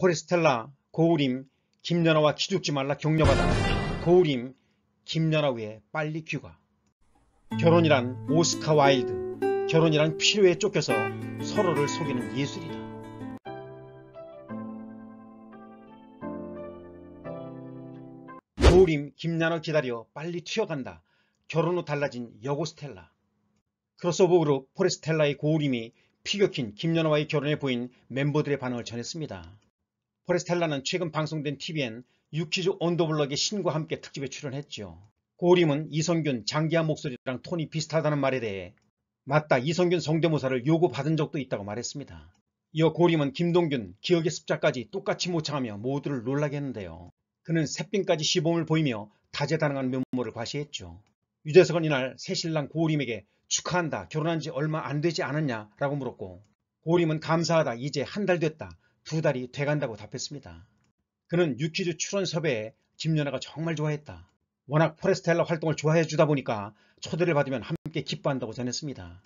포레스텔라 고우림 김연아와 기죽지 말라 격려받아 고우림 김연아 위에 빨리 귀가 결혼이란 오스카 와일드 결혼이란 필요에 쫓겨서 서로를 속이는 예술이다 고우림 김연아 기다려 빨리 튀어간다 결혼 후 달라진 여고스텔라 크로스오버 그룹 포레스텔라의 고우림이 피격힌 김연아와의 결혼에 보인 멤버들의 반응을 전했습니다. 포레스텔라는 최근 방송된 TVN 유키즈 온더블럭의 신과 함께 특집에 출연했죠. 고림은 이성균, 장기하 목소리랑 톤이 비슷하다는 말에 대해 맞다 이성균 성대모사를 요구받은 적도 있다고 말했습니다. 이어 고림은 김동균, 기억의 습자까지 똑같이 모창하며 모두를 놀라게 했는데요. 그는 새빙까지 시범을 보이며 다재다능한 면모를 과시했죠. 유재석은 이날 새신랑 고림에게 축하한다, 결혼한 지 얼마 안 되지 않았냐라고 물었고 고림은 감사하다, 이제 한 달 됐다, 두 달이 돼간다고 답했습니다. 그는 유퀴즈 출연섭외에 김연아가 정말 좋아했다. 워낙 포레스텔라 활동을 좋아해 주다 보니까 초대를 받으면 함께 기뻐한다고 전했습니다.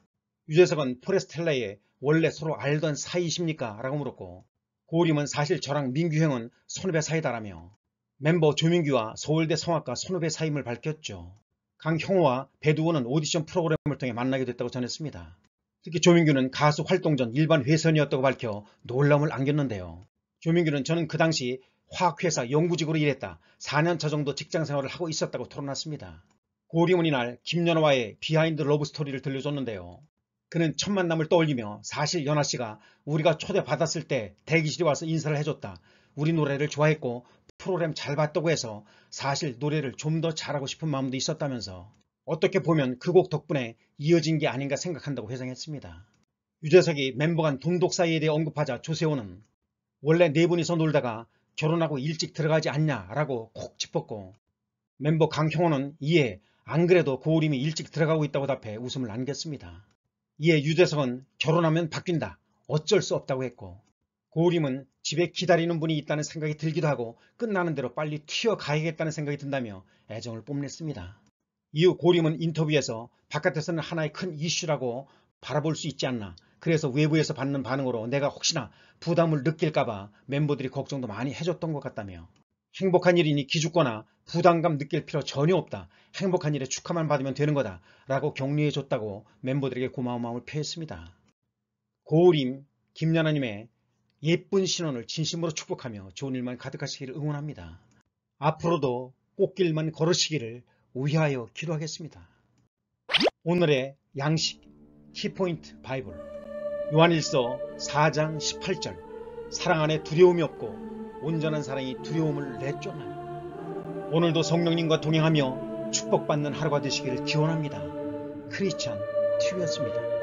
유재석은 포레스텔라에 원래 서로 알던 사이십니까? 라고 물었고 고우림은 사실 저랑 민규 형은 선후배 사이다라며 멤버 조민규와 서울대 성악과 선후배 사임을 밝혔죠. 강형호와 배두호는 오디션 프로그램을 통해 만나게 됐다고 전했습니다. 특히 조민규는 가수 활동 전 일반 회선이었다고 밝혀 놀라움을 안겼는데요. 조민규는 저는 그 당시 화학회사 연구직으로 일했다. 4년차 정도 직장생활을 하고 있었다고 털어놨습니다. 고리문이 날 김연아와의 비하인드 러브 스토리를 들려줬는데요. 그는 첫 만남을 떠올리며 사실 연아 씨가 우리가 초대받았을 때 대기실에 와서 인사를 해줬다. 우리 노래를 좋아했고 프로그램 잘 봤다고 해서 사실 노래를 좀 더 잘하고 싶은 마음도 있었다면서 어떻게 보면 그 곡 덕분에 이어진 게 아닌가 생각한다고 회상했습니다. 유재석이 멤버 간 동독 사이에 대해 언급하자 조세호는 원래 네 분이서 놀다가 결혼하고 일찍 들어가지 않냐라고 콕 짚었고 멤버 강형호는 이에 안 그래도 고울임이 일찍 들어가고 있다고 답해 웃음을 안겼습니다. 이에 유재석은 결혼하면 바뀐다. 어쩔 수 없다고 했고 고울임은 집에 기다리는 분이 있다는 생각이 들기도 하고 끝나는 대로 빨리 튀어가야겠다는 생각이 든다며 애정을 뽐냈습니다. 이후 고림은 인터뷰에서 바깥에서는 하나의 큰 이슈라고 바라볼 수 있지 않나 그래서 외부에서 받는 반응으로 내가 혹시나 부담을 느낄까봐 멤버들이 걱정도 많이 해줬던 것 같다며 행복한 일이니 기죽거나 부담감 느낄 필요 전혀 없다. 행복한 일에 축하만 받으면 되는 거다. 라고 격려해줬다고 멤버들에게 고마운 마음을 표했습니다. 고림 김연아님의 예쁜 신혼을 진심으로 축복하며 좋은 일만 가득하시기를 응원합니다. 앞으로도 꽃길만 걸으시기를 위하여 기도하겠습니다. 오늘의 양식 키포인트 바이블 요한일서 4장 18절 사랑 안에 두려움이 없고 온전한 사랑이 두려움을 내쫓나니 오늘도 성령님과 동행하며 축복받는 하루가 되시기를 기원합니다. 크리스찬 TV였습니다.